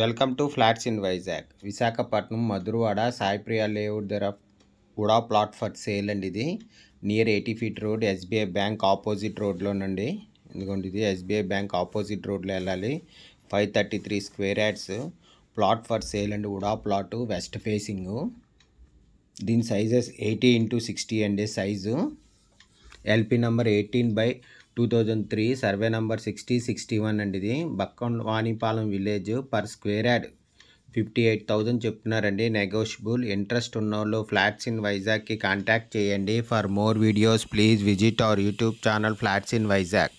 welcome to flats in Vizag Visakhapatnam Madhurawada Saipriya layout దర్ కూడా plot for sale అండి ఇది near eighty feet road SBI bank opposite రోడ్లోనండి ఎందుకంటే ఇది ఎస్బీఐ బ్యాంక్ ఆపోజిట్ రోడ్లో వెళ్ళాలి five thirty three square yards plot for sale అండి ఉడా ప్లాట్ వెస్ట్ ఫేసింగ్ దీని సైజెస్ ఎయిటీ ఇంటూ సిక్స్టీ అండి size LP number eighteen by two thousand three survey number sixty sixty one అండి ఇది Bakkam Vanipalem village per square yard fifty eight thousand చెప్తున్నారండి negotiable interest ఉన్న వాళ్ళు flats in వైజాగ్కి contact చేయండి for more videos please visit our YouTube channel flats in Vizag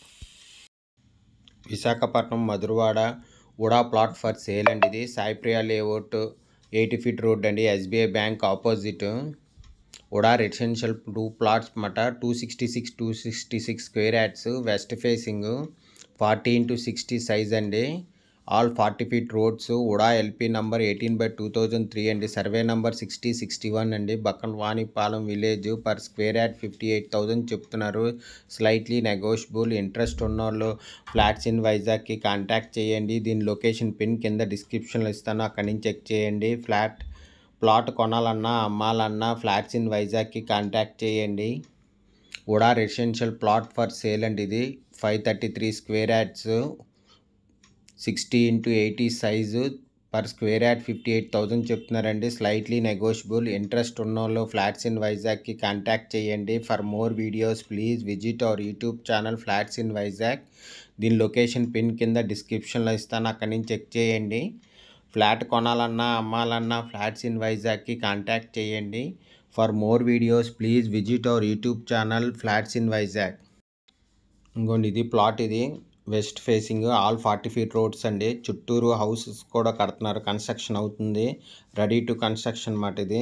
Visakhapatnam Madhurawada UDA plot for sale అండి ఇది Saipriya layout eighty feet road అండి SBI bank opposite UDA residential two plots మట two sixty six two sixty six square yards west facing forty into sixty size అండి all forty feet roads UDA LP number eighteen by two thousand three అండి survey number sixty sixty one అండి Bakkanvanipalem village per square yard fifty eight thousand చెప్తున్నారు slightly negotiable interest వాళ్ళు flats in వైజాగ్కి contact చేయండి దీని location pin కింద డిస్క్రిప్షన్లో ఇస్తాను అక్కడి నుంచి చెక్ చేయండి ఫ్లాట్ ప్లాట్ కొనాలన్నా అమ్మాలన్నా ఫ్లాట్స్ ఇన్ వైజాగ్కి కాంటాక్ట్ చేయండి UDA residential plot for sale అండి ఇది five thirty three square yards sixty into eighty size per square yard fifty eight thousand చెప్తున్నారండి స్లైట్లీ నెగోషియబుల్ ఇంట్రెస్ట్ ఉన్న వాళ్ళు ఫ్లాట్స్ ఇన్ వైజాగ్కి కాంటాక్ట్ చేయండి for more videos please visit our YouTube channel flats in Vizag దీని location pin కింద డిస్క్రిప్షన్లో ఇస్తాను అక్కడి నుంచి చెక్ చేయండి ఫ్లాట్ కొనాలన్నా అమ్మాలన్నా ఫ్లాట్స్ ఇన్ వైజాగ్కి కాంటాక్ట్ చేయండి for more videos please visit our YouTube channel flats in Vizag ఇంకోండి ఇది ప్లాట్ ఇది west facing all forty feet roads అండి చుట్టూరు హౌసెస్ కూడా కడుతున్నారు కన్స్ట్రక్షన్ అవుతుంది రెడీ టు కన్స్ట్రక్షన్ అన్నమాట ఇది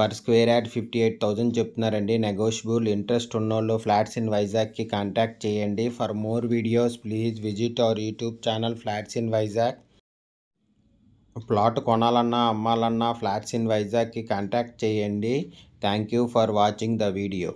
per square yard fifty eight thousand చెప్తున్నారండి నెగోషియబుల్ ఇంట్రెస్ట్ ఉన్నోళ్ళు ఫ్లాట్స్ ఇన్ వైజాగ్కి కాంటాక్ట్ చేయండి for more videos please visit our YouTube channel flats in Vizag plot కొనాలన్నా అమ్మాలన్నా ఫ్లాట్స్ ఇన్ వైజాగ్కి కాంటాక్ట్ చేయండి thank you for watching the video